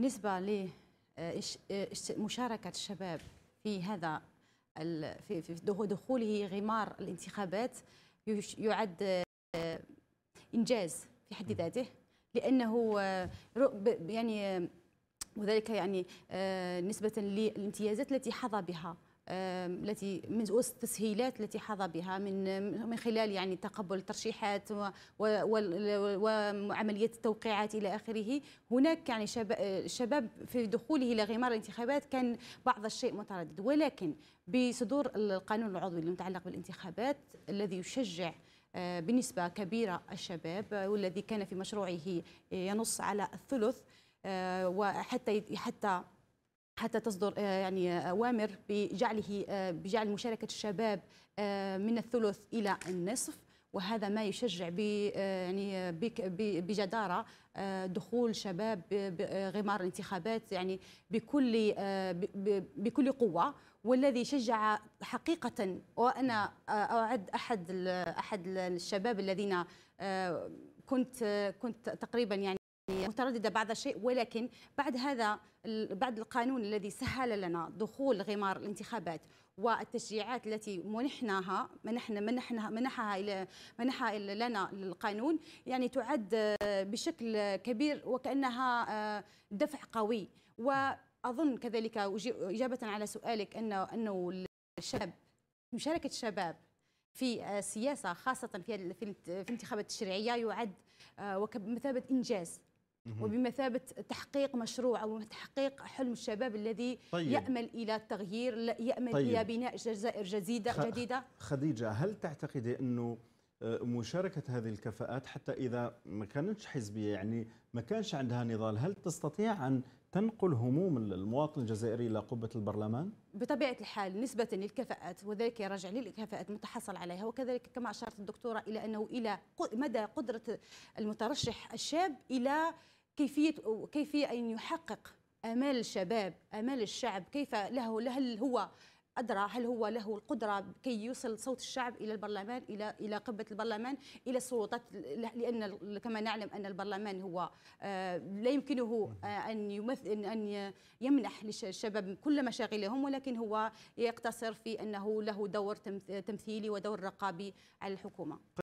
بالنسبة لمشاركة آه، آه، الشباب في هذا في دخوله غمار الانتخابات يعد آه، إنجاز في حد ذاته لأنه يعني وذلك يعني نسبة للامتيازات التي حظى بها التي من التسهيلات التي حظى بها من من خلال يعني تقبل الترشيحات وعمليه التوقيعات الى اخره هناك يعني شباب في دخوله الى غمار الانتخابات كان بعض الشيء متردد ولكن بصدور القانون العضوي المتعلق بالانتخابات الذي يشجع آه، بنسبه كبيره الشباب والذي كان في مشروعه ينص على الثلث آه، وحتى حتى حتى تصدر آه، يعني آه، اوامر بجعله آه، بجعل مشاركه الشباب من الثلث الى النصف وهذا ما يشجع ب يعني بجداره دخول شباب غمار الانتخابات يعني بكل بكل قوه والذي شجع حقيقه وانا اعد احد احد الشباب الذين كنت كنت تقريبا يعني متردده بعض الشيء ولكن بعد هذا بعد القانون الذي سهل لنا دخول غمار الانتخابات والتشجيعات التي منحناها منحنا منحناها منحها الى منحها إلى لنا القانون يعني تعد بشكل كبير وكانها آه، دفع قوي واظن كذلك اجابه على سؤالك انه انه الشاب مشاركه الشباب في السياسه آه، خاصه في في الانتخابات التشريعيه يعد آه، وكمثابه انجاز وبمثابة تحقيق مشروع أو تحقيق حلم الشباب الذي طيب. يأمل إلى التغيير يأمل طيب. إلى بناء جزائر جديدة خ... جديدة خديجة هل تعتقد أنه مشاركة هذه الكفاءات حتى إذا ما كانتش حزبية يعني ما كانش عندها نضال هل تستطيع أن تنقل هموم المواطن الجزائري إلى قبة البرلمان؟ بطبيعة الحال نسبة للكفاءات وذلك يرجع للكفاءات المتحصل عليها وكذلك كما أشارت الدكتورة إلى أنه إلى مدى قدرة المترشح الشاب إلى كيفية كيفية أن يحقق آمال الشباب آمال الشعب كيف له هل هو ادرى هل هو له القدره كي يوصل صوت الشعب الى البرلمان الى الى قبه البرلمان الى السلطات لان كما نعلم ان البرلمان هو آه، لا يمكنه آه، ان يمثل ان يمنح للشباب كل مشاغلهم ولكن هو يقتصر في انه له دور تمثيلي ودور رقابي على الحكومه